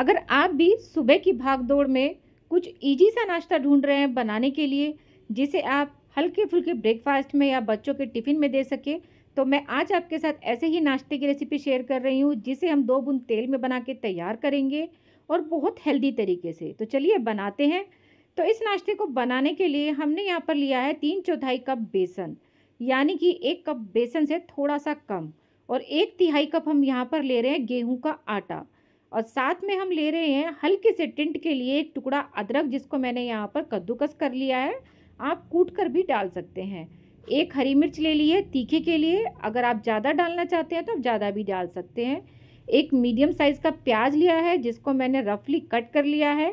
अगर आप भी सुबह की भाग दौड़ में कुछ इजी सा नाश्ता ढूंढ रहे हैं बनाने के लिए जिसे आप हल्के फुल्के ब्रेकफास्ट में या बच्चों के टिफ़िन में दे सकें तो मैं आज आपके साथ ऐसे ही नाश्ते की रेसिपी शेयर कर रही हूँ जिसे हम दो बुंद तेल में बना के तैयार करेंगे और बहुत हेल्दी तरीके से तो चलिए बनाते हैं तो इस नाश्ते को बनाने के लिए हमने यहाँ पर लिया है तीन चौथाई कप बेसन यानी कि एक कप बेसन से थोड़ा सा कम और एक तिहाई कप हम यहाँ पर ले रहे हैं गेहूँ का आटा और साथ में हम ले रहे हैं हल्के से टिंट के लिए एक टुकड़ा अदरक जिसको मैंने यहाँ पर कद्दूकस कर लिया है आप कूट कर भी डाल सकते हैं एक हरी मिर्च ले ली है तीखे के लिए अगर आप ज़्यादा डालना चाहते हैं तो आप ज़्यादा भी डाल सकते हैं एक मीडियम साइज़ का प्याज लिया है जिसको मैंने रफली कट कर लिया है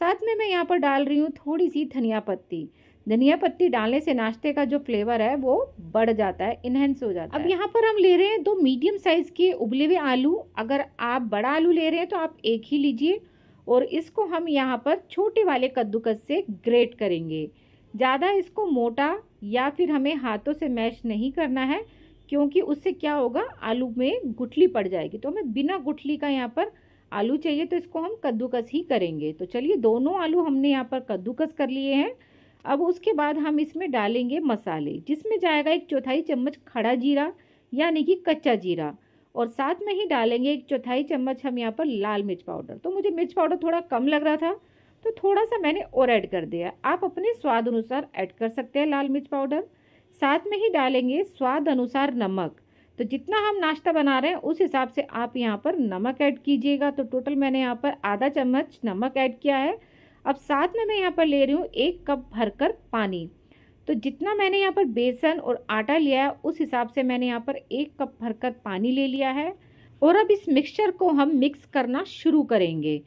साथ में मैं यहाँ पर डाल रही हूँ थोड़ी सी धनिया पत्ती धनिया पत्ती डालने से नाश्ते का जो फ्लेवर है वो बढ़ जाता है इन्हेंस हो जाता है अब यहाँ पर हम ले रहे हैं दो मीडियम साइज़ के उबले हुए आलू अगर आप बड़ा आलू ले रहे हैं तो आप एक ही लीजिए और इसको हम यहाँ पर छोटे वाले कद्दूकस से ग्रेट करेंगे ज़्यादा इसको मोटा या फिर हमें हाथों से मैश नहीं करना है क्योंकि उससे क्या होगा आलू में गुठली पड़ जाएगी तो हमें बिना गुठली का यहाँ पर आलू चाहिए तो इसको हम कद्दूकस ही करेंगे तो चलिए दोनों आलू हमने यहाँ पर कद्दूकस कर लिए हैं अब उसके बाद हम इसमें डालेंगे मसाले जिसमें जाएगा एक चौथाई चम्मच खड़ा जीरा यानी कि कच्चा जीरा और साथ में ही डालेंगे एक चौथाई चम्मच हम यहाँ पर लाल मिर्च पाउडर तो मुझे मिर्च पाउडर थोड़ा कम लग रहा था तो थोड़ा सा मैंने और ऐड कर दिया आप अपने स्वाद अनुसार ऐड कर सकते हैं लाल मिर्च पाउडर साथ में ही डालेंगे स्वाद अनुसार नमक तो जितना हम नाश्ता बना रहे हैं उस हिसाब से आप यहाँ पर नमक ऐड कीजिएगा तो टोटल मैंने यहाँ पर आधा चम्मच नमक ऐड किया है अब साथ में मैं यहाँ पर ले रही हूँ एक कप भरकर पानी तो जितना मैंने यहाँ पर बेसन और आटा लिया है उस हिसाब से मैंने यहाँ पर एक कप भरकर पानी ले लिया है और अब इस मिक्सचर को हम मिक्स करना शुरू करेंगे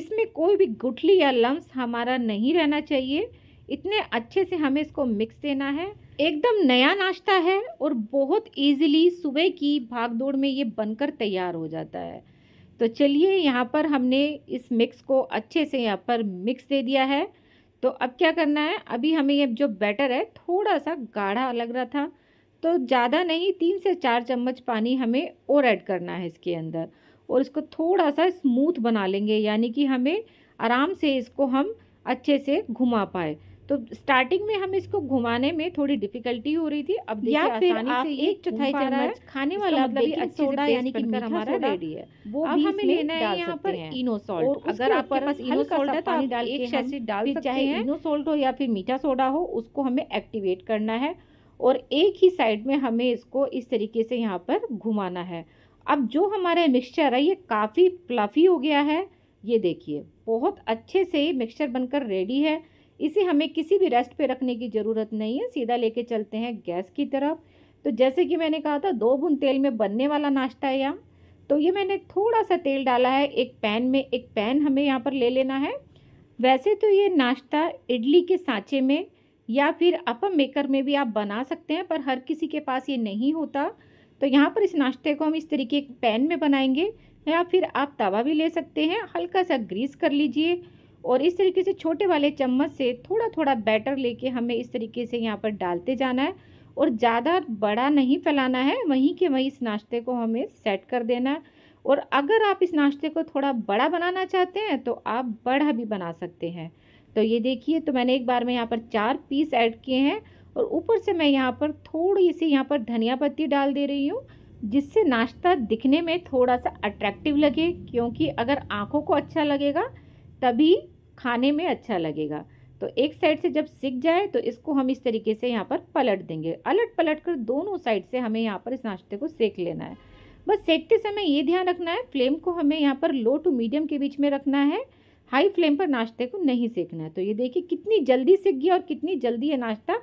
इसमें कोई भी गुठली या लम्स हमारा नहीं रहना चाहिए इतने अच्छे से हमें इसको मिक्स देना है एकदम नया नाश्ता है और बहुत इजीली सुबह की भागदौड़ में ये बनकर तैयार हो जाता है तो चलिए यहाँ पर हमने इस मिक्स को अच्छे से यहाँ पर मिक्स दे दिया है तो अब क्या करना है अभी हमें ये जो बैटर है थोड़ा सा गाढ़ा लग रहा था तो ज़्यादा नहीं तीन से चार चम्मच पानी हमें और ऐड करना है इसके अंदर और इसको थोड़ा सा स्मूथ बना लेंगे यानी कि हमें आराम से इसको हम अच्छे से घुमा पाए तो स्टार्टिंग में हम इसको घुमाने में थोड़ी डिफिकल्टी हो रही थी अब या फिर आप से एक चौथाई चम्मच खाने वाला मतलब सोडा यानी कि हमारा रेडी है वो अब हमें लेना है यहाँ पर इनो सॉल्ट अगर आपके पास इनो सॉल्ट है तो आप डाल एक डाल चाहे इनो सॉल्ट हो या फिर मीठा सोडा हो उसको हमें एक्टिवेट करना है और एक ही साइड में हमें इसको इस तरीके से यहाँ पर घुमाना है अब जो हमारा मिक्सचर है ये काफ़ी प्लफी हो गया है ये देखिए बहुत अच्छे से मिक्सचर बनकर रेडी है इसे हमें किसी भी रेस्ट पे रखने की ज़रूरत नहीं है सीधा लेके चलते हैं गैस की तरफ तो जैसे कि मैंने कहा था दो बुन तेल में बनने वाला नाश्ता है यहाँ तो ये मैंने थोड़ा सा तेल डाला है एक पैन में एक पैन हमें यहाँ पर ले लेना है वैसे तो ये नाश्ता इडली के सांचे में या फिर अपम मेकर में भी आप बना सकते हैं पर हर किसी के पास ये नहीं होता तो यहाँ पर इस नाश्ते को हम इस तरीके पैन में बनाएंगे या फिर आप तवा भी ले सकते हैं हल्का सा ग्रीस कर लीजिए और इस तरीके से छोटे वाले चम्मच से थोड़ा थोड़ा बैटर लेके हमें इस तरीके से यहाँ पर डालते जाना है और ज़्यादा बड़ा नहीं फैलाना है वहीं के वहीं इस नाश्ते को हमें सेट कर देना है और अगर आप इस नाश्ते को थोड़ा बड़ा बनाना चाहते हैं तो आप बड़ा भी बना सकते हैं तो ये देखिए तो मैंने एक बार में यहाँ पर चार पीस ऐड किए हैं और ऊपर से मैं यहाँ पर थोड़ी सी यहाँ पर धनिया पत्ती डाल दे रही हूँ जिससे नाश्ता दिखने में थोड़ा सा अट्रैक्टिव लगे क्योंकि अगर आँखों को अच्छा लगेगा तभी खाने में अच्छा लगेगा तो एक साइड से जब सीख जाए तो इसको हम इस तरीके से यहाँ पर पलट देंगे अलट पलट कर दोनों साइड से हमें यहाँ पर इस नाश्ते को सेक लेना है बस सेकते समय ये ध्यान रखना है फ्लेम को हमें यहाँ पर लो टू मीडियम के बीच में रखना है हाई फ्लेम पर नाश्ते को नहीं सेकना है तो ये देखिए कितनी जल्दी सीख गया और कितनी जल्दी ये नाश्ता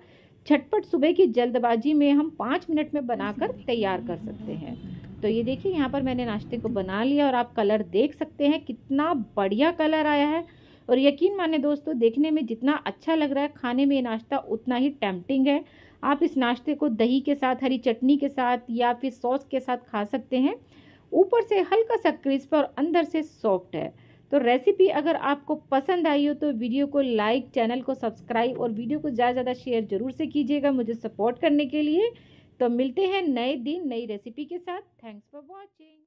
झटपट सुबह की जल्दबाजी में हम पाँच मिनट में बनाकर तैयार कर सकते हैं तो ये देखिए यहाँ पर मैंने नाश्ते को बना लिया और आप कलर देख सकते हैं कितना बढ़िया कलर आया है और यकीन माने दोस्तों देखने में जितना अच्छा लग रहा है खाने में ये नाश्ता उतना ही टेम्पटिंग है आप इस नाश्ते को दही के साथ हरी चटनी के साथ या फिर सॉस के साथ खा सकते हैं ऊपर से हल्का सा क्रिस्प और अंदर से सॉफ्ट है तो रेसिपी अगर आपको पसंद आई हो तो वीडियो को लाइक चैनल को सब्सक्राइब और वीडियो को ज़्यादा से ज़्यादा शेयर ज़रूर से कीजिएगा मुझे सपोर्ट करने के लिए तो मिलते हैं नए दिन नई रेसिपी के साथ थैंक्स फॉर वॉचिंग